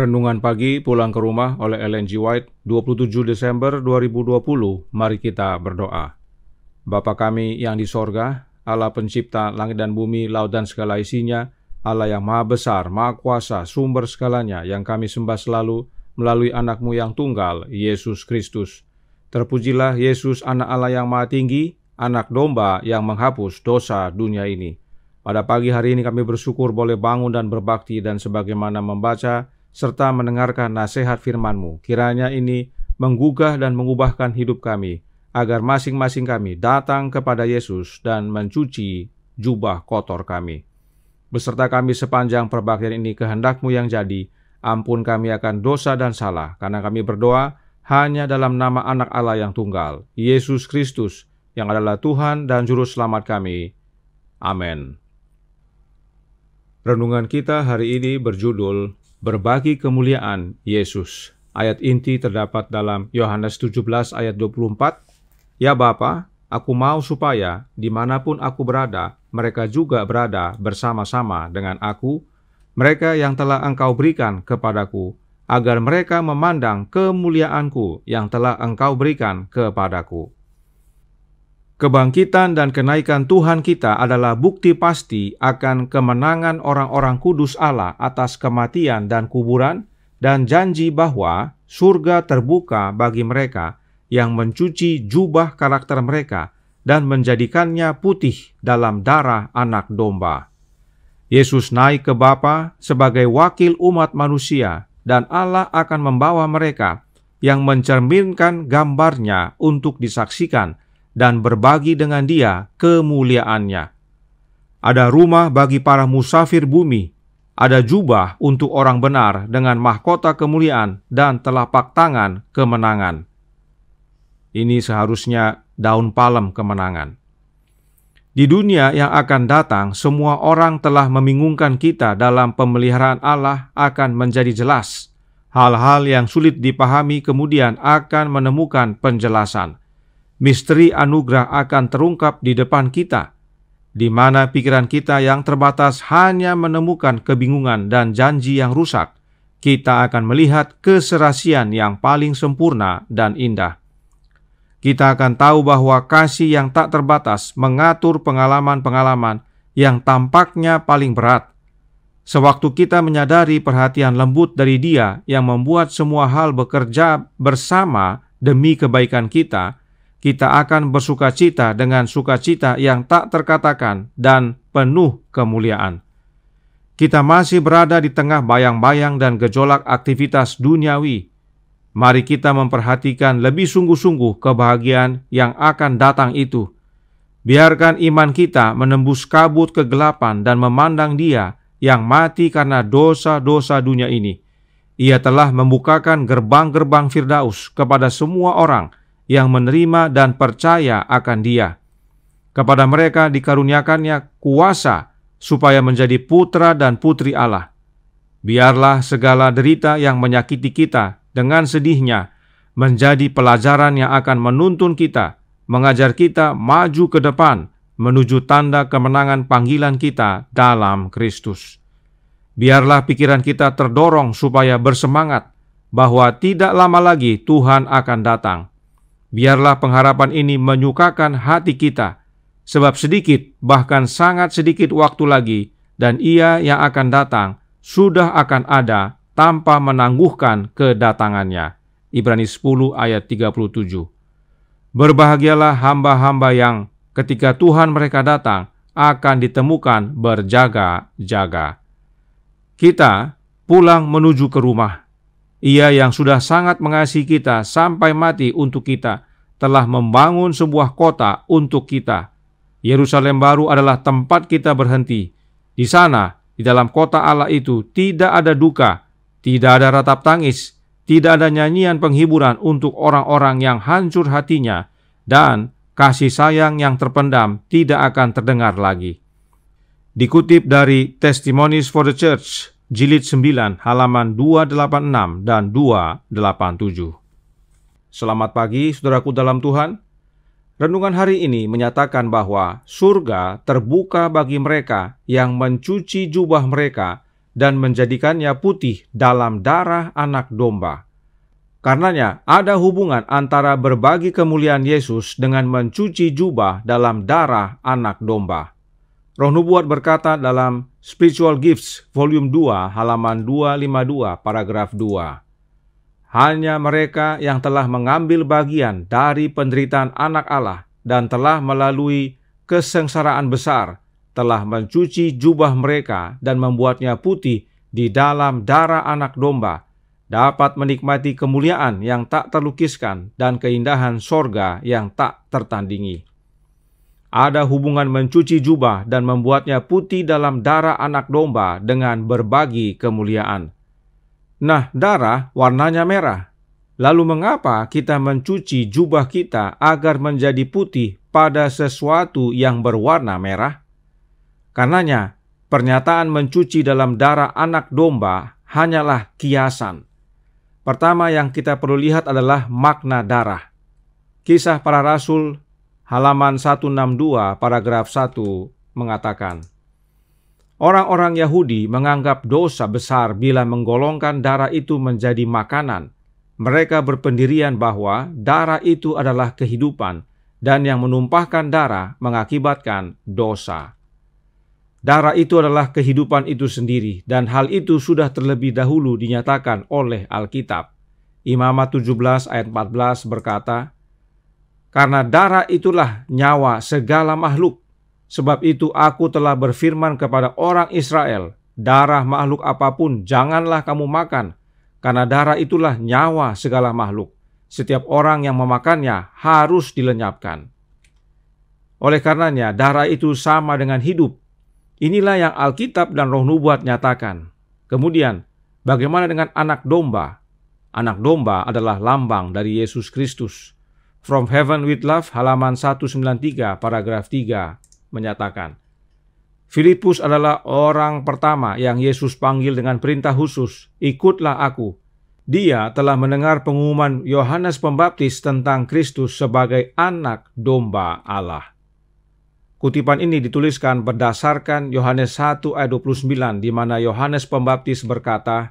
Renungan pagi pulang ke rumah oleh Ellen G. White, 27 Desember 2020. Mari kita berdoa. Bapa kami yang di sorga, Allah pencipta langit dan bumi, laut dan segala isinya, Allah yang maha besar, maha kuasa, sumber segalanya, yang kami sembah selalu melalui anakmu yang tunggal, Yesus Kristus. Terpujilah Yesus anak Allah yang maha tinggi, anak domba yang menghapus dosa dunia ini. Pada pagi hari ini kami bersyukur boleh bangun dan berbakti dan sebagaimana membaca serta mendengarkan nasihat firman-Mu. Kiranya ini menggugah dan mengubahkan hidup kami, agar masing-masing kami datang kepada Yesus dan mencuci jubah kotor kami. Beserta kami sepanjang perbaktian ini kehendakmu yang jadi, ampun kami akan dosa dan salah, karena kami berdoa hanya dalam nama anak Allah yang tunggal, Yesus Kristus, yang adalah Tuhan dan Juru Selamat kami. Amin. Renungan kita hari ini berjudul berbagi kemuliaan Yesus. Ayat inti terdapat dalam Yohanes 17 ayat 24. Ya Bapa, aku mau supaya dimanapun aku berada, mereka juga berada bersama-sama dengan aku, mereka yang telah engkau berikan kepadaku, agar mereka memandang kemuliaanku yang telah engkau berikan kepadaku. Kebangkitan dan kenaikan Tuhan kita adalah bukti pasti akan kemenangan orang-orang kudus Allah atas kematian dan kuburan dan janji bahwa surga terbuka bagi mereka yang mencuci jubah karakter mereka dan menjadikannya putih dalam darah anak domba. Yesus naik ke Bapa sebagai wakil umat manusia dan Allah akan membawa mereka yang mencerminkan gambarnya untuk disaksikan – dan berbagi dengan dia kemuliaannya. Ada rumah bagi para musafir bumi, ada jubah untuk orang benar dengan mahkota kemuliaan dan telapak tangan kemenangan. Ini seharusnya daun palem kemenangan. Di dunia yang akan datang, semua orang telah membingungkan kita dalam pemeliharaan Allah akan menjadi jelas. Hal-hal yang sulit dipahami kemudian akan menemukan penjelasan misteri anugerah akan terungkap di depan kita, di mana pikiran kita yang terbatas hanya menemukan kebingungan dan janji yang rusak. Kita akan melihat keserasian yang paling sempurna dan indah. Kita akan tahu bahwa kasih yang tak terbatas mengatur pengalaman-pengalaman yang tampaknya paling berat. Sewaktu kita menyadari perhatian lembut dari Dia yang membuat semua hal bekerja bersama demi kebaikan kita, kita akan bersuka cita dengan sukacita yang tak terkatakan dan penuh kemuliaan. Kita masih berada di tengah bayang-bayang dan gejolak aktivitas duniawi. Mari kita memperhatikan lebih sungguh-sungguh kebahagiaan yang akan datang itu. Biarkan iman kita menembus kabut kegelapan dan memandang Dia yang mati karena dosa-dosa dunia ini. Ia telah membukakan gerbang-gerbang Firdaus kepada semua orang yang menerima dan percaya akan Dia. Kepada mereka dikaruniakannya kuasa supaya menjadi putra dan putri Allah. Biarlah segala derita yang menyakiti kita dengan sedihnya menjadi pelajaran yang akan menuntun kita, mengajar kita maju ke depan menuju tanda kemenangan panggilan kita dalam Kristus. Biarlah pikiran kita terdorong supaya bersemangat bahwa tidak lama lagi Tuhan akan datang. Biarlah pengharapan ini menyukakan hati kita, sebab sedikit, bahkan sangat sedikit waktu lagi, dan ia yang akan datang sudah akan ada tanpa menangguhkan kedatangannya. Ibrani 10 ayat 37 Berbahagialah hamba-hamba yang ketika Tuhan mereka datang akan ditemukan berjaga-jaga. Kita pulang menuju ke rumah ia yang sudah sangat mengasihi kita sampai mati untuk kita, telah membangun sebuah kota untuk kita. Yerusalem baru adalah tempat kita berhenti. Di sana, di dalam kota Allah itu, tidak ada duka, tidak ada ratap tangis, tidak ada nyanyian penghiburan untuk orang-orang yang hancur hatinya, dan kasih sayang yang terpendam tidak akan terdengar lagi. Dikutip dari Testimonies for the Church, jilid 9 halaman 286 dan 287. Selamat pagi saudaraku dalam Tuhan. Renungan hari ini menyatakan bahwa surga terbuka bagi mereka yang mencuci jubah mereka dan menjadikannya putih dalam darah anak domba. Karenanya, ada hubungan antara berbagi kemuliaan Yesus dengan mencuci jubah dalam darah Anak Domba. Roh Nubuat berkata dalam Spiritual Gifts Volume 2 halaman 252 paragraf 2. Hanya mereka yang telah mengambil bagian dari penderitaan anak Allah dan telah melalui kesengsaraan besar telah mencuci jubah mereka dan membuatnya putih di dalam darah anak domba, dapat menikmati kemuliaan yang tak terlukiskan dan keindahan sorga yang tak tertandingi ada hubungan mencuci jubah dan membuatnya putih dalam darah anak domba dengan berbagi kemuliaan. Nah, darah warnanya merah. Lalu mengapa kita mencuci jubah kita agar menjadi putih pada sesuatu yang berwarna merah? Karenanya, pernyataan mencuci dalam darah anak domba hanyalah kiasan. Pertama yang kita perlu lihat adalah makna darah. Kisah para rasul halaman 162 paragraf 1 mengatakan, Orang-orang Yahudi menganggap dosa besar bila menggolongkan darah itu menjadi makanan. Mereka berpendirian bahwa darah itu adalah kehidupan dan yang menumpahkan darah mengakibatkan dosa. Darah itu adalah kehidupan itu sendiri dan hal itu sudah terlebih dahulu dinyatakan oleh Alkitab. Imamat 17 ayat 14 berkata, karena darah itulah nyawa segala makhluk. Sebab itu aku telah berfirman kepada orang Israel, darah makhluk apapun janganlah kamu makan, karena darah itulah nyawa segala makhluk. Setiap orang yang memakannya harus dilenyapkan. Oleh karenanya, darah itu sama dengan hidup. Inilah yang Alkitab dan Roh Nubuat nyatakan. Kemudian, bagaimana dengan anak domba? Anak domba adalah lambang dari Yesus Kristus. From Heaven with Love halaman 193 paragraf 3 menyatakan Filipus adalah orang pertama yang Yesus panggil dengan perintah khusus, ikutlah aku. Dia telah mendengar pengumuman Yohanes Pembaptis tentang Kristus sebagai anak domba Allah. Kutipan ini dituliskan berdasarkan Yohanes 1 ayat 29 di mana Yohanes Pembaptis berkata,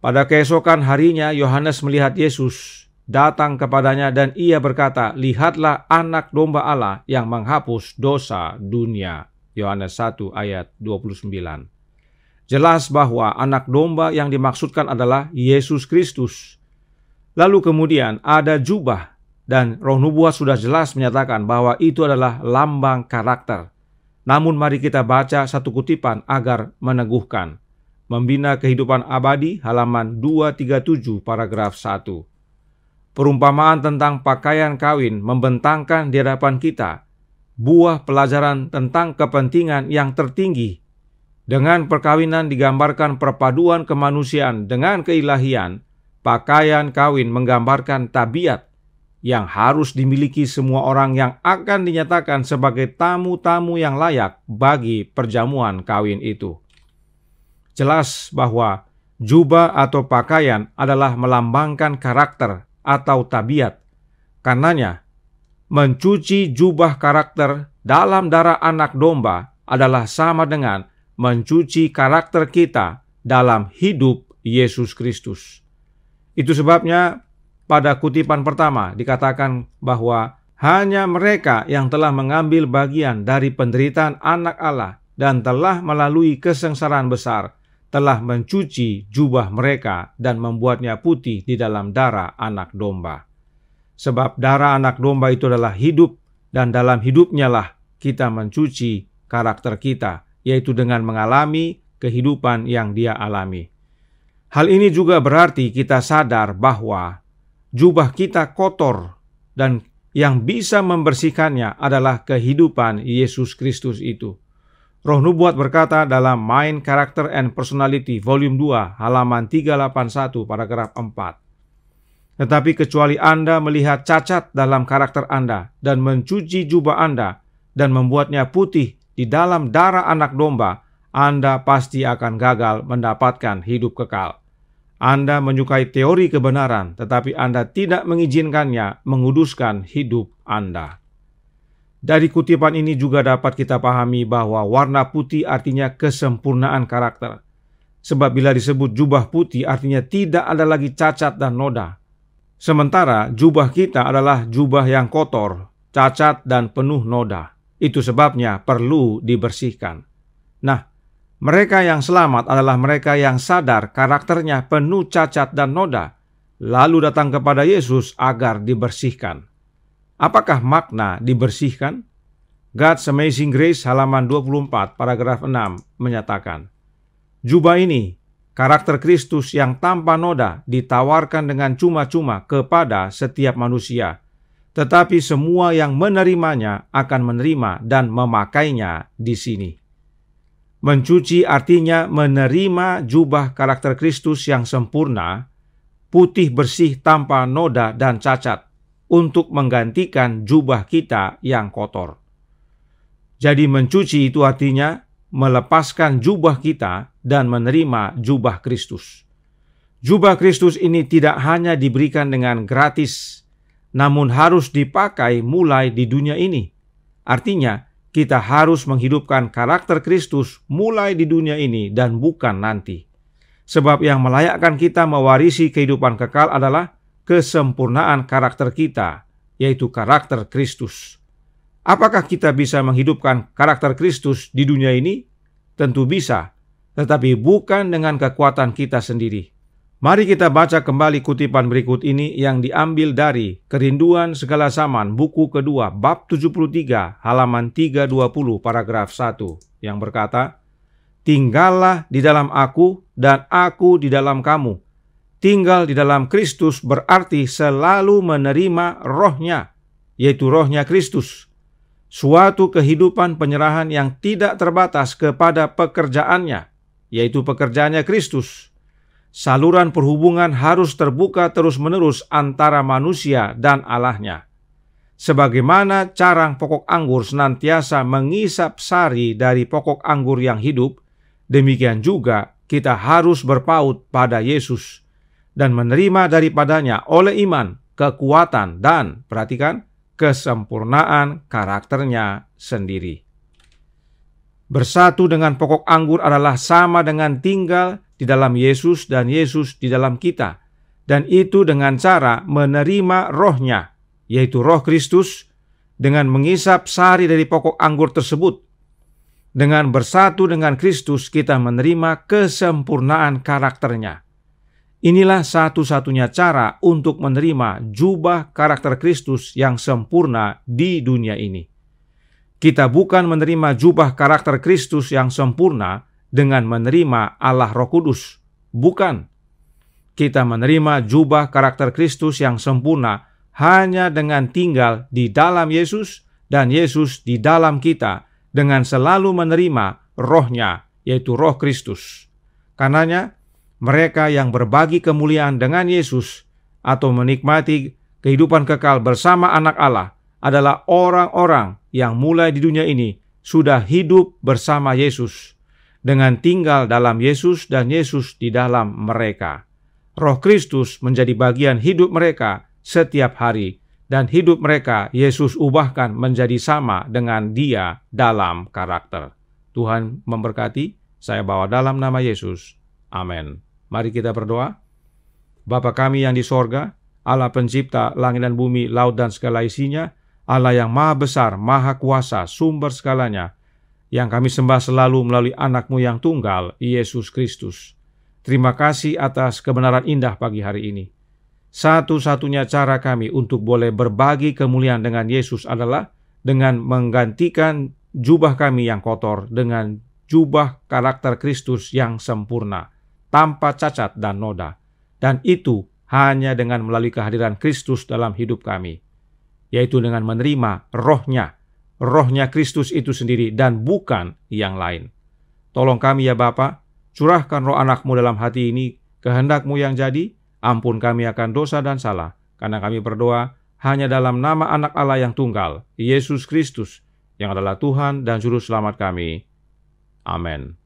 Pada keesokan harinya Yohanes melihat Yesus datang kepadanya dan ia berkata, Lihatlah anak domba Allah yang menghapus dosa dunia. Yohanes 1 ayat 29. Jelas bahwa anak domba yang dimaksudkan adalah Yesus Kristus. Lalu kemudian ada jubah dan roh nubuat sudah jelas menyatakan bahwa itu adalah lambang karakter. Namun mari kita baca satu kutipan agar meneguhkan. Membina Kehidupan Abadi halaman 237 paragraf 1. Perumpamaan tentang pakaian kawin membentangkan di hadapan kita buah pelajaran tentang kepentingan yang tertinggi. Dengan perkawinan digambarkan perpaduan kemanusiaan dengan keilahian, pakaian kawin menggambarkan tabiat yang harus dimiliki semua orang yang akan dinyatakan sebagai tamu-tamu yang layak bagi perjamuan kawin itu. Jelas bahwa jubah atau pakaian adalah melambangkan karakter atau tabiat. Karenanya, mencuci jubah karakter dalam darah anak domba adalah sama dengan mencuci karakter kita dalam hidup Yesus Kristus. Itu sebabnya pada kutipan pertama dikatakan bahwa hanya mereka yang telah mengambil bagian dari penderitaan anak Allah dan telah melalui kesengsaraan besar telah mencuci jubah mereka dan membuatnya putih di dalam darah anak domba. Sebab darah anak domba itu adalah hidup dan dalam hidupnya lah kita mencuci karakter kita, yaitu dengan mengalami kehidupan yang dia alami. Hal ini juga berarti kita sadar bahwa jubah kita kotor dan yang bisa membersihkannya adalah kehidupan Yesus Kristus itu. Roh Nubuat berkata dalam Mind Character and Personality Volume 2 halaman 381 paragraf 4. Tetapi kecuali Anda melihat cacat dalam karakter Anda dan mencuci jubah Anda dan membuatnya putih di dalam darah anak domba, Anda pasti akan gagal mendapatkan hidup kekal. Anda menyukai teori kebenaran, tetapi Anda tidak mengizinkannya menguduskan hidup Anda. Dari kutipan ini juga dapat kita pahami bahwa warna putih artinya kesempurnaan karakter. Sebab bila disebut jubah putih artinya tidak ada lagi cacat dan noda. Sementara jubah kita adalah jubah yang kotor, cacat dan penuh noda. Itu sebabnya perlu dibersihkan. Nah, mereka yang selamat adalah mereka yang sadar karakternya penuh cacat dan noda, lalu datang kepada Yesus agar dibersihkan. Apakah makna dibersihkan? God's Amazing Grace halaman 24 paragraf 6 menyatakan, Jubah ini, karakter Kristus yang tanpa noda ditawarkan dengan cuma-cuma kepada setiap manusia, tetapi semua yang menerimanya akan menerima dan memakainya di sini. Mencuci artinya menerima jubah karakter Kristus yang sempurna, putih bersih tanpa noda dan cacat untuk menggantikan jubah kita yang kotor. Jadi mencuci itu artinya melepaskan jubah kita dan menerima jubah Kristus. Jubah Kristus ini tidak hanya diberikan dengan gratis, namun harus dipakai mulai di dunia ini. Artinya, kita harus menghidupkan karakter Kristus mulai di dunia ini dan bukan nanti. Sebab yang melayakkan kita mewarisi kehidupan kekal adalah kesempurnaan karakter kita, yaitu karakter Kristus. Apakah kita bisa menghidupkan karakter Kristus di dunia ini? Tentu bisa, tetapi bukan dengan kekuatan kita sendiri. Mari kita baca kembali kutipan berikut ini yang diambil dari Kerinduan Segala Zaman buku kedua bab 73 halaman 320 paragraf 1 yang berkata, Tinggallah di dalam aku dan aku di dalam kamu tinggal di dalam Kristus berarti selalu menerima rohnya, yaitu rohnya Kristus. Suatu kehidupan penyerahan yang tidak terbatas kepada pekerjaannya, yaitu pekerjaannya Kristus. Saluran perhubungan harus terbuka terus-menerus antara manusia dan Allahnya. Sebagaimana carang pokok anggur senantiasa mengisap sari dari pokok anggur yang hidup, demikian juga kita harus berpaut pada Yesus dan menerima daripadanya oleh iman kekuatan dan perhatikan kesempurnaan karakternya sendiri. Bersatu dengan pokok anggur adalah sama dengan tinggal di dalam Yesus dan Yesus di dalam kita. Dan itu dengan cara menerima rohnya, yaitu roh Kristus, dengan mengisap sari dari pokok anggur tersebut. Dengan bersatu dengan Kristus, kita menerima kesempurnaan karakternya Inilah satu-satunya cara untuk menerima jubah karakter Kristus yang sempurna di dunia ini. Kita bukan menerima jubah karakter Kristus yang sempurna dengan menerima Allah Roh Kudus, bukan. Kita menerima jubah karakter Kristus yang sempurna hanya dengan tinggal di dalam Yesus dan Yesus di dalam kita dengan selalu menerima rohnya, yaitu roh Kristus. Karenanya, mereka yang berbagi kemuliaan dengan Yesus atau menikmati kehidupan kekal bersama Anak Allah adalah orang-orang yang mulai di dunia ini sudah hidup bersama Yesus dengan tinggal dalam Yesus dan Yesus di dalam mereka. Roh Kristus menjadi bagian hidup mereka setiap hari dan hidup mereka Yesus ubahkan menjadi sama dengan dia dalam karakter. Tuhan memberkati, saya bawa dalam nama Yesus. Amin. Mari kita berdoa. Bapa kami yang di sorga, Allah pencipta langit dan bumi, laut dan segala isinya, Allah yang maha besar, maha kuasa, sumber segalanya, yang kami sembah selalu melalui anakmu yang tunggal, Yesus Kristus. Terima kasih atas kebenaran indah pagi hari ini. Satu-satunya cara kami untuk boleh berbagi kemuliaan dengan Yesus adalah dengan menggantikan jubah kami yang kotor dengan jubah karakter Kristus yang sempurna tanpa cacat dan noda. Dan itu hanya dengan melalui kehadiran Kristus dalam hidup kami. Yaitu dengan menerima rohnya. Rohnya Kristus itu sendiri dan bukan yang lain. Tolong kami ya Bapa, curahkan roh anakmu dalam hati ini, kehendakmu yang jadi, ampun kami akan dosa dan salah. Karena kami berdoa hanya dalam nama anak Allah yang tunggal, Yesus Kristus, yang adalah Tuhan dan Juru Selamat kami. Amin.